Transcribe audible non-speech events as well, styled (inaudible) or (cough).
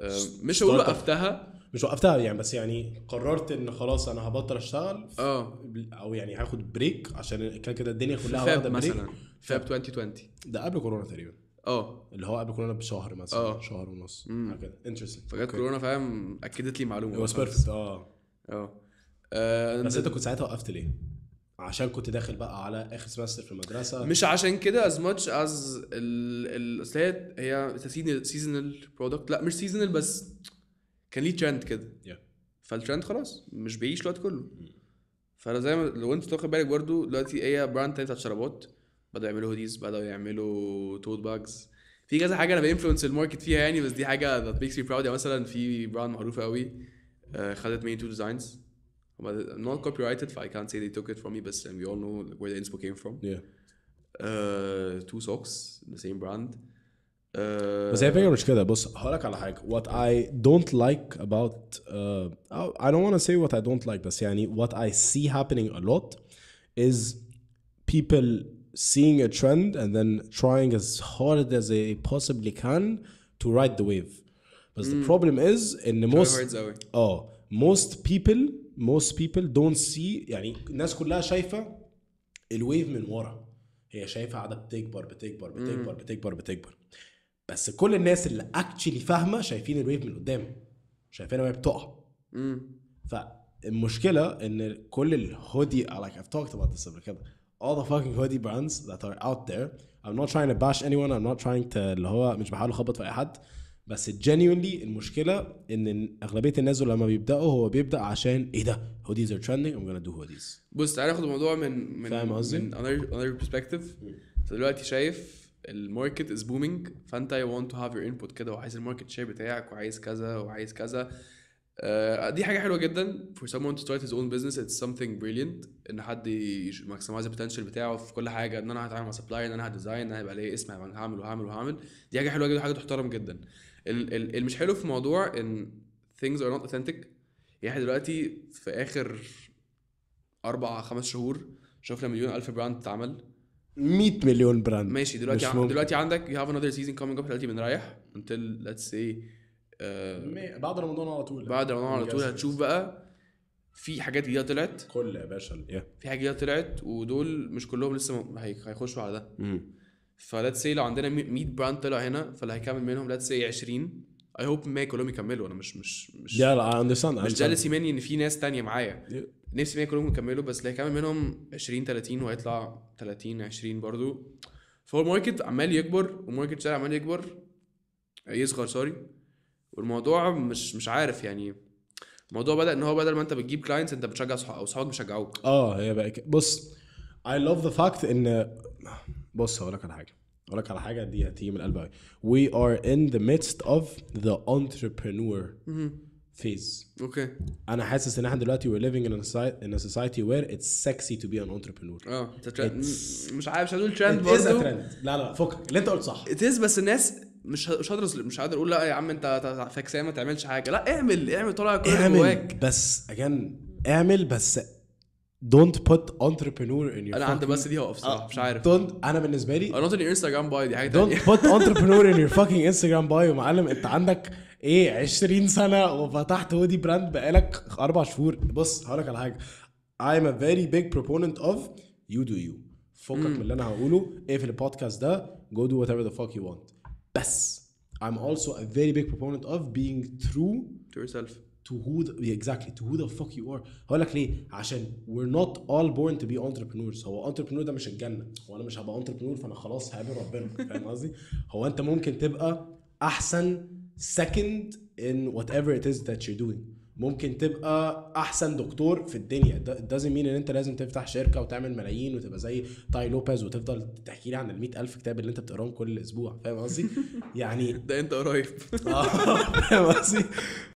آه، مش هقول وقفتها مش وقفتها يعني بس يعني قررت ان خلاص انا هبطل اشتغل اه او يعني هاخد بريك عشان كده كده الدنيا كلها واخده بريك مثلا فاب 2020 ده قبل كورونا تقريبا اه اللي هو قبل كورونا بشهر مثلا اه شهر ونص كده انترستنج فجت كورونا فاهم اكدت لي معلومه هو آه. بيرفكت اه اه بس انت كنت ساعتها وقفت ليه؟ عشان كنت داخل بقى على اخر سمستر في المدرسه مش عشان كده از ماتش از اصل هي هي سيزونال برودكت لا مش سيزونال بس كان ليه ترند كده yeah. فالترند خلاص مش بيعيش الوقت كله فانا زي ما لو انت تاخد بالك برضو دلوقتي هي براند تاني بتاعت شرابات بدأوا يعملوا هوديز بدأوا يعملوا توت باجز في كذا حاجه انا بانفلونس الماركت فيها يعني بس دي حاجه ذات ميكس مي براود يعني مثلا في براند معروفه قوي آه، خدت مين تو ديزاينز But uh, not copyrighted, I can't say they took it from me, but we all know where the inspo came from. Yeah. Uh, two socks, the same brand. بس هي فكره مش كده بص هقولك على حاجه what I don't like about uh, oh, I don't want to say what I don't like بس يعني what I see happening a lot is people seeing a trend and then trying as hard as they possibly can to ride the wave. But mm. the hmm. problem is in the most oh most people موست بيبل دونت سي يعني الناس كلها شايفه الويف من ورا هي شايفه قاعده بتكبر بتكبر بتكبر بتكبر بتكبر بس كل الناس اللي اكشلي فاهمه شايفين الويف من قدام شايفينها وهي بتقع فالمشكله ان كل الهودي like I've talked about this قبل كده all the fucking hoodie brands that are out there I'm not trying to bash anyone I'm not trying to اللي هو مش بحاول اخبط في اي حد بس جينيونلي المشكله ان اغلبيه الناس لما بيبداوا هو بيبدا عشان ايه ده هو ديز ار تريندنج ام جونا دو هو ديز بص تعالى ناخد الموضوع من من فاهم قصدي؟ من another برسبكتيف دلوقتي شايف الماركت از بومينج فانت اي ونت تو هاف يور انبوت كده وعايز الماركت شير بتاعك وعايز كذا وعايز كذا آه، دي حاجه حلوه جدا for someone to start his own business it's something brilliant ان حد يماكسمايز البوتنشال بتاعه في كل حاجه ان انا هتعامل مع سبلاي ان انا هديزاين ان انا هيبقى ليا اسم هعمل وهعمل وهعمل دي حاجه حلوه جدا حاجه تحترم جدا اللي مش حلو في موضوع ان things are not authentic يعني احنا دلوقتي في اخر اربع خمس شهور شفنا مليون الف براند اتعمل 100 مليون براند ماشي دلوقتي دلوقتي عندك you have another season coming up دلوقتي بنريح until let's say آه، بعد رمضان على طول بعد رمضان على طول هتشوف بقى في حاجات جديده طلعت كل يا باشا في حاجات جديده طلعت ودول مش كلهم لسه م... هيخشوا على ده فلات سي لو عندنا 100 براند طلع هنا فاللي هيكمل منهم لات سي 20 اي هوب ما كلهم يكملوا انا مش مش مش يا yeah, اندرستاند مش جالس يمني ان في ناس تانية معايا yeah. نفسي ما كلهم يكملوا بس اللي هيكمل منهم 20 30 وهيطلع 30 20 برضو فهو الماركت عمال يكبر والماركت شير عمال يكبر يصغر سوري والموضوع مش مش عارف يعني الموضوع بدا ان هو بدل ما انت بتجيب كلاينتس انت بتشجع صحابك او صحابك بيشجعوك اه هي بقى بص اي لاف ذا فاكت ان بص هقول لك على حاجه هقول لك على حاجه دي هتيجي من القلب قوي وي ار ان ذا ميدست اوف ذا انتربرنور فيز اوكي انا حاسس ان احنا دلوقتي وي ليفنج ان a سوسايتي وير اتس سكسي تو بي ان to اه مش عارف مش هنقول ترند برضه لا لا فكك اللي انت قلت صح اتس بس الناس مش مش هقدر مش هقدر اقول لا يا عم انت فاكسان ما تعملش حاجه لا اعمل اعمل طلع كل اعمل جواك بس اجان اعمل بس دونت بوت entrepreneur in your انا عند بس دي هقف صراحه مش آه، عارف don't انا بالنسبه لي انا ان انستغرام باي دي حاجه دونت بوت (laughs) entrepreneur in your fucking instagram bio معلم انت عندك ايه 20 سنه وفتحت ودي براند بقالك اربع شهور بص هقول لك على حاجه I'm a very big proponent of you do you فكك من اللي انا هقوله اقفل إيه البودكاست ده go do whatever the fuck you want بس I'm also a very big proponent of being true to yourself to who the, exactly to who the fuck you are هقول لك ليه عشان we're not all born to be entrepreneurs هو entrepreneur ده مش الجنه هو انا مش هبقى entrepreneur فانا خلاص هقابل ربنا (laughs) فاهم قصدي هو انت ممكن تبقى احسن second in whatever it is that you're doing ممكن تبقى احسن دكتور في الدنيا دازنت مين ان انت لازم تفتح شركه وتعمل ملايين وتبقى زي تاي لوبيز وتفضل تحكي لي عن ال ألف كتاب اللي انت بتقراهم كل اسبوع فاهم قصدي (laughs) يعني ده انت قريب اه فاهم قصدي